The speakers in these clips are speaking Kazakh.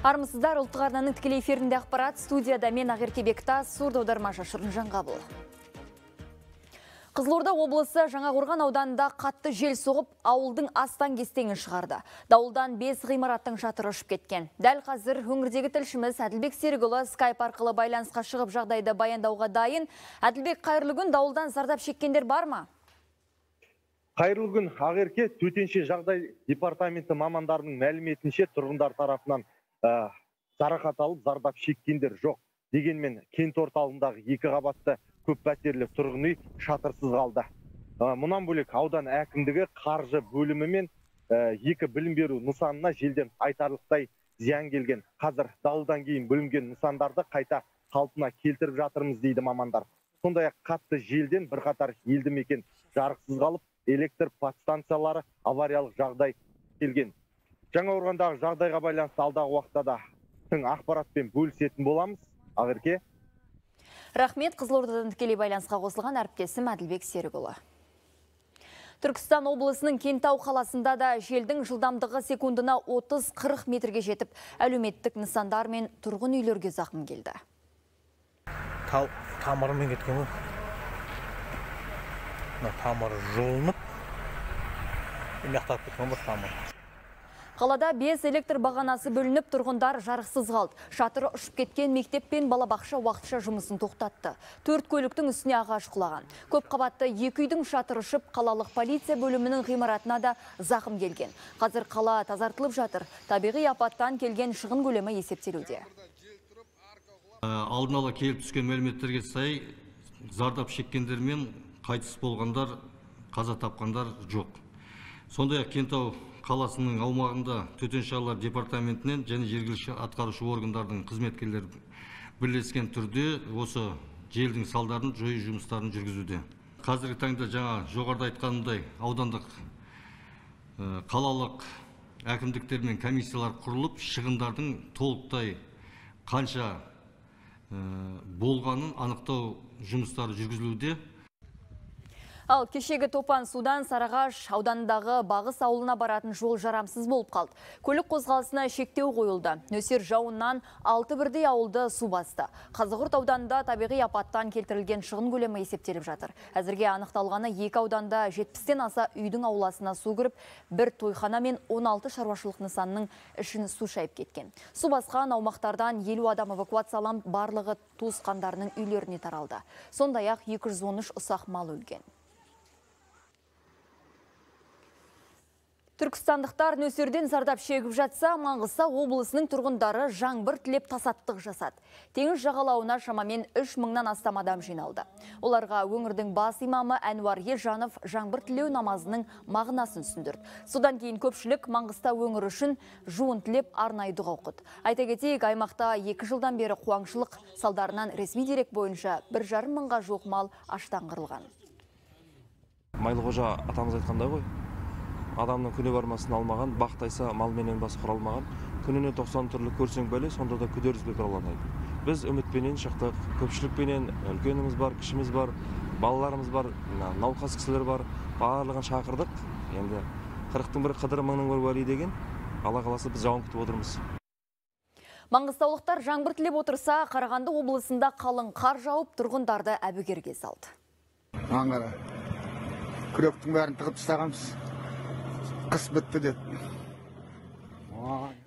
армысыздар ұлттық арнаның тікелей эфирінде ақпарат студияда мен ақерке бектас сурдо аудармашы шырынжан қабыл қызылорда облысы жаңақорған ауданында қатты жел соғып ауылдың астан кестеңін шығарды дауылдан бес ғимараттың шатыры ұшып кеткен дәл қазір өңірдегі тілшіміз әділбек серікұлы скайп арқылы байланысқа шығып жағдайды баяндауға дайын әділбек қайырлы күн дауылдан зардап шеккендер бар ма қайырлы күн ақерке төтенше жағдай департаменті мамандарының мәліметінше тұрғындар тарапынан ә, жарақат алып зардап шеккендер жоқ дегенмен кент орталығындағы екі қабатты көппәтерлі тұрғын үй шатырсыз қалды ә, мұнан бөлек аудан әкімдігі қаржы бөлімі мен ә, екі білім беру нысанына желден айтарлықтай зиян келген қазір дауылдан кейін бүлінген нысандарды қайта қалпына келтіріп жатырмыз дейді мамандар сондай ақ қатты желден бірқатар елді мекен жарықсыз қалып электр подстанциялары авариялық жағдай келген жаңақорғандағы жағдайға байланысты алдағы уақытта да тың ақпаратпен бөлісетін боламыз ақерке рахмет қызылордадан тікелей байланысқа қосылған әріптесім әділбек серікұлы Түркістан облысының Кентау қаласында да желдің жылдамдығы секундына 30-40 метрге жетіп, әлеуметтік нысандар мен тұрғын үйлерге зақым келді. тау тамырымен кеткен ғой. Мына тамыры жұлынып, мына кеткен тамыр. Қалада без электр бағанасы бөлініп тұрғындар жарықсыз қалды. Шатыры ұшып кеткен мектеп пен балабақша уақытша жұмысын тоқтатты. Төрт көліктің үстіне ағаш құлаған. Көп қабатты екі үйдің шатыры ұшып қалалық полиция бөлімінің ғимаратына да зақым келген. Қазір қала тазартылып жатыр. Табиғи апаттан келген шығын көлемі есептелуде. Ә, алдын ала келіп түскен мәліметтерге сай зардап шеккендер мен қайтыс болғандар қаза тапқандар жоқ сондай ақ кентау қаласының аумағында төтенше жағдайлар департаментінен және жергілікті атқарушы органдардың қызметкерлері бірлескен түрде осы желдің салдарын жою жұмыстарын жүргізуде қазіргі таңда жаңа жоғарыда айтқанымдай аудандық э, қалалық әкімдіктер мен комиссиялар құрылып шығындардың толықтай қанша э, болғанын анықтау жұмыстары жүргізілуде Ал кешегі топан судан Сарағаш аудандағы бағыс ауылына баратын жол жарамсыз болып қалды. Көлік қозғалысына шектеу қойылды. Нөсер жауыннан 6 бірдей ауылды су басты. Қазығұрт ауданында табиғи апаттан келтірілген шығын көлемі есептеліп жатыр. Әзірге анықталғаны 2 ауданда 70-тен аса үйдің ауласына су кіріп, бір тойхана мен 16 шаруашылық нысанның ішін су шайып кеткен. Су басқан аумақтардан елу адам эвакуацияланып, барлығы туысқандарының үйлеріне таралды. Сондай-ақ 213 ұсақ мал өлген. Түркістандықтар нөсерден зардап шегіп жатса, Маңғыса облысының тұрғындары жаңбыр тілеп тасаттық жасады. Теңіз жағалауына шамамен 3 мыңнан астам адам жиналды. Оларға өңірдің бас имамы Әнуар Ежанов жаңбыр тілеу намазының мағынасын түсіндірді. Содан кейін көпшілік Маңғыста өңір үшін жуын тілеп арнайы дұға оқыды. Айта кетейік, аймақта 2 жылдан бері қуаңшылық салдарынан ресми дерек бойынша 1,5 мыңға жоқ мал аштан қырылған. Майлықожа атамыз айтқандай ғой, адамның күні бармасын алмаған бақтайса малменен бас құралмаған күніне 90 түрлі көрсең бәле сонда да күдерізбе біз үмітпенен шықтық көпшілікпенен үлкеніміз бар кішіміз бар балаларымыз бар науқас кісілер бар барлығын шақырдық енді қырықтың бірі қыдыр мыңның бірі уәли деген алла қаласа біз жауын күтіп отырмыз маңғыстаулықтар жаңбыр тілеп отырса қарағанды облысында қалың қар жауып тұрғындарды әбігерге салды аңғара күректің бәрін тығып тастағанбыз қыс бітті деді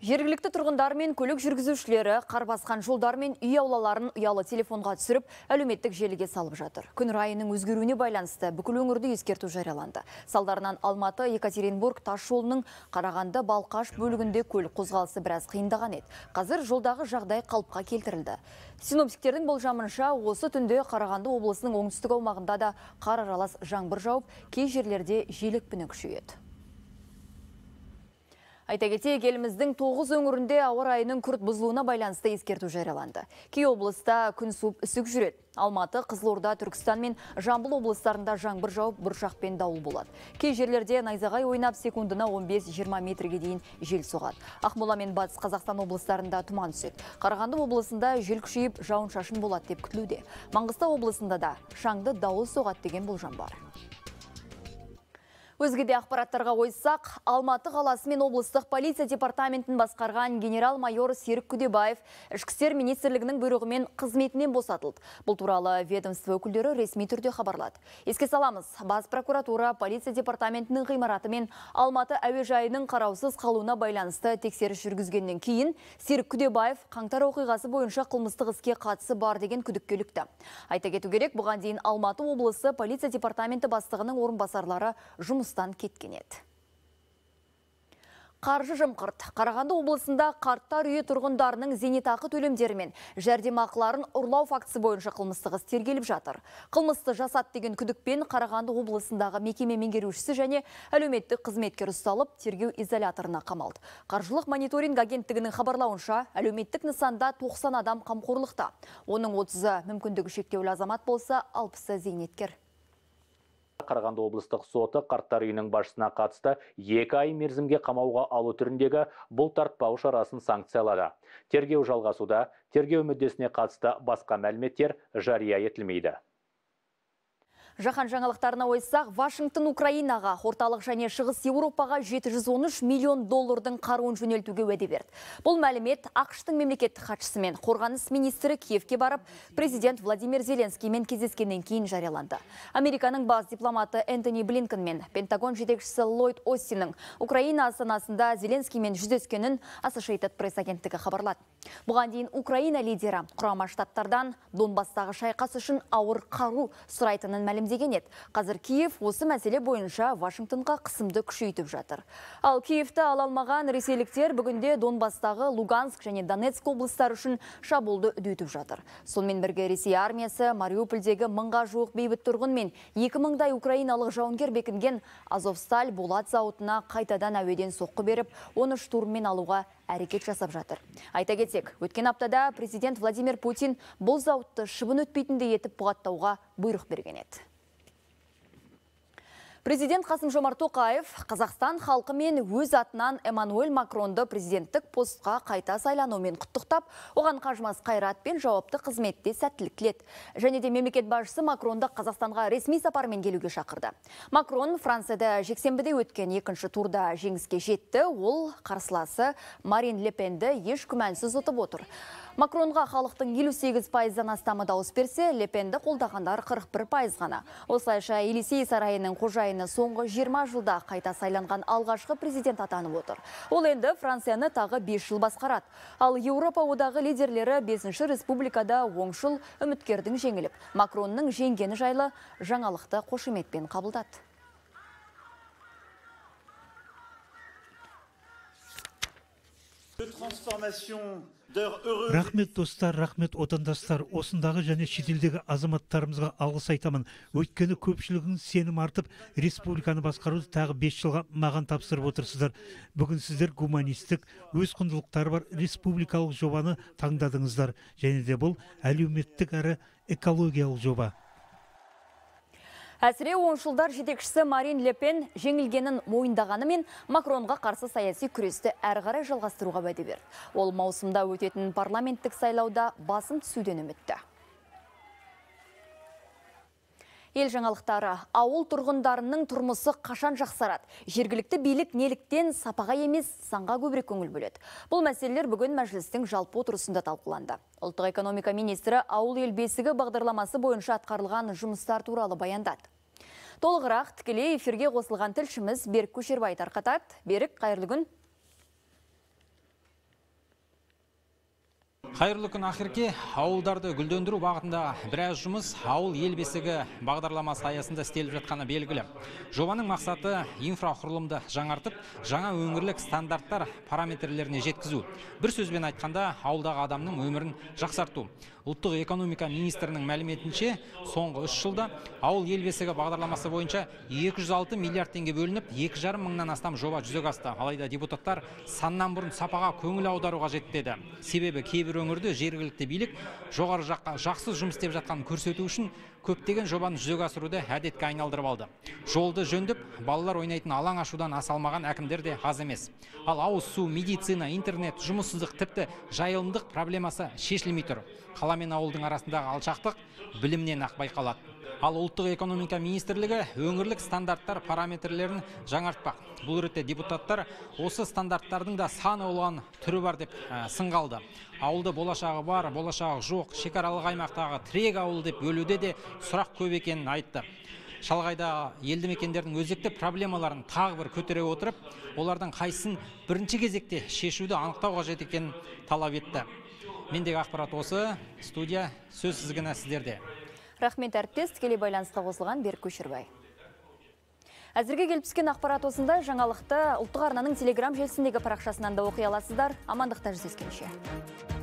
Жергілікті тұрғындар мен көлік жүргізушілері қар басқан жолдар мен үй аулаларын ұялы телефонға түсіріп, әлеуметтік желіге салып жатыр. Күн райының өзгеруіне байланысты бүкіл өңірді ескерту жарияланды. Салдарынан Алматы, Екатеринбург тас жолының Қарағанды, Балқаш бөлігінде көлік қозғалысы біраз қиындаған еді. Қазір жолдағы жағдай қалыпқа келтірілді. Синоптиктердің болжамынша, осы түнде Қарағанды облысының оңтүстік аумағында да қар аралас жаңбыр жауып, кей жерлерде жел екпіні күшейеді. Айта кетейік еліміздің тоғыз өңірінде ауыр айының күрт бұзылуына байланысты ескерту жарияланды. Кей облыста күн суып үсік жүреді. Алматы, Қызылорда, Түркістан мен Жамбыл облыстарында жаңбыр жауып бұршақ пен дауыл болады. Кей жерлерде найзағай ойнап секундына 15-20 метрге дейін жел соғады. Ақмола мен Батыс Қазақстан облыстарында тұман түседі. Қарағанды облысында жел күшейіп жауын-шашын болады деп күтілуде. Маңғыстау облысында да шаңды дауыл соғады деген болжам бар де ақпараттарға ойсақ, Алматы қаласы мен облыстық полиция департаментін басқарған генерал-майор Серік Күдебаев үшкістер министрлігінің бұйрығымен қызметінен босатылды. Бұл туралы ведомство өкілдері ресми түрде хабарлады. Еске саламыз, бас прокуратура полиция департаментінің ғимараты мен Алматы әуежайының қараусыз қалуына байланысты тексері жүргізгеннен кейін Серік Күдебаев қаңтар оқиғасы бойынша қылмыстық іске қатысы бар деген күдіккелікті. Айта кету керек, бұған дейін Алматы облысы полиция департаменті бастығының орынбасарлары жұмыс жұмыстан кеткен еді қаржы жымқырт қарағанды облысында қарттар үйі тұрғындарының зейнетақы төлемдері мен жәрдемақыларын ұрлау фактісі бойынша қылмыстық іс тергеліп жатыр қылмысты жасат деген күдікпен қарағанды облысындағы мекеме меңгерушісі және әлеуметтік қызметкер ұсталып тергеу изоляторына қамалды қаржылық мониторинг агенттігінің хабарлауынша әлеуметтік нысанда 90 адам қамқорлықта оның отызы мүмкіндігі шектеулі азамат болса алпысы зейнеткер қарағанды облыстық соты қарттар үйінің басшысына қатысты екі ай мерзімге қамауға алу түріндегі бұлтартпау шарасын санкциялады тергеу жалғасуда тергеу мүддесіне қатысты басқа мәліметтер жария етілмейді Жақан жаңалықтарына ойсақ, Вашингтон Украинаға, орталық және шығыс Еуропаға 713 миллион доллардың қаруын жөнелтуге уәде берді. Бұл мәлімет Ақштың мемлекеттік хатшысы мен қорғаныс министрі Киевке барып, президент Владимир Зеленскиймен кездескеннен кейін жарияланды. Американың бас дипломаты Энтони Блинкен мен Пентагон жетекшісі Ллойд Остиннің Украина астанасында Зеленскиймен жүздескенін Associated асы агенттігі хабарлады. Бұған дейін Украина лидері құрама штаттардан Донбастағы шайқас үшін ауыр қару сұрайтынын мәлім деген еді. Қазір Киев осы мәселе бойынша Вашингтонға қысымды күшейтіп жатыр. Ал Киевті алмаған ресейліктер бүгінде Донбастағы Луганск және Донецк облыстары үшін шабуылды үдетіп жатыр. Сонымен бірге Ресей армиясы Мариупольдегі мыңға жуық бейбіт тұрғын мен 2000-дай украиналық жауынгер бекінген Азовсталь болат зауытына қайтадан әуеден соққы беріп, оны штурммен алуға әрекет жасап жатыр. Айта кетсек, өткен аптада президент Владимир Путин бұл зауытты шыбын өтпейтіндей етіп бұғаттауға бұйрық берген еді Президент Қасым Жомарт Тоқаев Қазақстан халқы мен өз атынан Эммануэль Макронды президенттік постқа қайта сайланумен құттықтап, оған қажымас қайрат пен жауапты қызметте сәттілік тіледі. Және де мемлекет басшысы Макронды Қазақстанға ресми сапармен келуге шақырды. Макрон Францияда жексенбіде өткен екінші турда жеңіске жетті. Ол қарсыласы Марин Лепенді еш күмәнсіз ұтып отыр. Макронға халықтың 58 пайыздан астамы дауыс берсе, Лепенді қолдағандар 41 пайыз ғана. Осылайша Елисей сарайының қожайыны соңғы 20 жылда қайта сайланған алғашқы президент атанып отыр. Ол енді Францияны тағы 5 жыл басқарат. Ал Еуропа одағы лидерлері бесінші республикада жыл үміткердің жеңіліп, Макронның жеңгені жайлы жаңалықты қошыметпен қабылдады. рахмет достар рахмет отандастар осындағы және шетелдегі азаматтарымызға алғыс айтамын өйткені көпшілігің сенім артып республиканы басқаруды тағы бес жылға маған тапсырып отырсыздар бүгін сіздер гуманистік өз құндылықтары бар республикалық жобаны таңдадыңыздар және де бұл әлеуметтік әрі экологиялық жоба Әсіре оңшылдар жетекшісі Марин Лепен жеңілгенін мойындағанымен Макронға қарсы саяси күресті әрғарай жалғастыруға бәдебер. Ол маусымда өтетін парламенттік сайлауда басым түсуден үмітті. Ел жаңалықтары ауыл тұрғындарының тұрмысы қашан жақсарады. Жергілікті билік неліктен сапаға емес санға көбірек көңіл бөледі. Бұл мәселелер бүгін мәжілістің жалпы отырысында талқыланды. Ұлттық экономика министрі ауыл ел бесігі бағдарламасы бойынша атқарылған жұмыстар туралы баяндады. Толығырақ тікелей эфирге қосылған тілшіміз Берік Көшербай тарқатады. Берік қайырлы күн. қайырлы күн ақерке ауылдарды гүлдендіру бағытында біраз жұмыс ауыл елбесігі бесігі бағдарламасы аясында істеліп жатқаны белгілі жобаның мақсаты инфрақұрылымды жаңартып жаңа өңірлік стандарттар параметрлеріне жеткізу бір сөзбен айтқанда ауылдағы адамның өмірін жақсарту ұлттық экономика министрінің мәліметінше соңғы үш жылда ауыл елбесігі бағдарламасы бойынша 206 миллиард теңге бөлініп екі жарым мыңнан астам жоба жүзеге асты алайда депутаттар саннан бұрын сапаға көңіл аударуға жеттеді. себебі кейбір өңір өңірде жергілікті билік жоғары жаққа жақсы жұмыс істеп жатқанын көрсету үшін көптеген жобаны жүзеге асыруды әдетке айналдырып алды жолды жөндеп балалар ойнайтын алаң ашудан аса алмаған әкімдер де аз емес ал ауыз су медицина интернет жұмыссыздық тіпті жайылымдық проблемасы шешілмей тұр қала мен ауылдың арасындағы алшақтық білімнен ақ байқалады ал ұлттық экономика министрлігі өңірлік стандарттар параметрлерін жаңартпақ бұл ретте депутаттар осы стандарттардың да саны олған түрі бар деп ә, сыңғалды. ауылды болашағы бар болашағы жоқ шекаралық аймақтағы тірек ауыл деп бөлуде де сұрақ көп екенін айтты шалғайда елді мекендердің өзекті проблемаларын тағы бір көтере отырып олардың қайсын бірінші кезекте шешуді анықтау қажет екенін талап етті мендегі ақпарат осы студия сөз тізгіні сіздерде рахмет әріптес тікелей байланысқа қосылған берік көшербай әзірге келіп түскен ақпарат осындай жаңалықты ұлттық арнаның телеграм желісіндегі парақшасынан да оқи аласыздар амандықта жүздескенше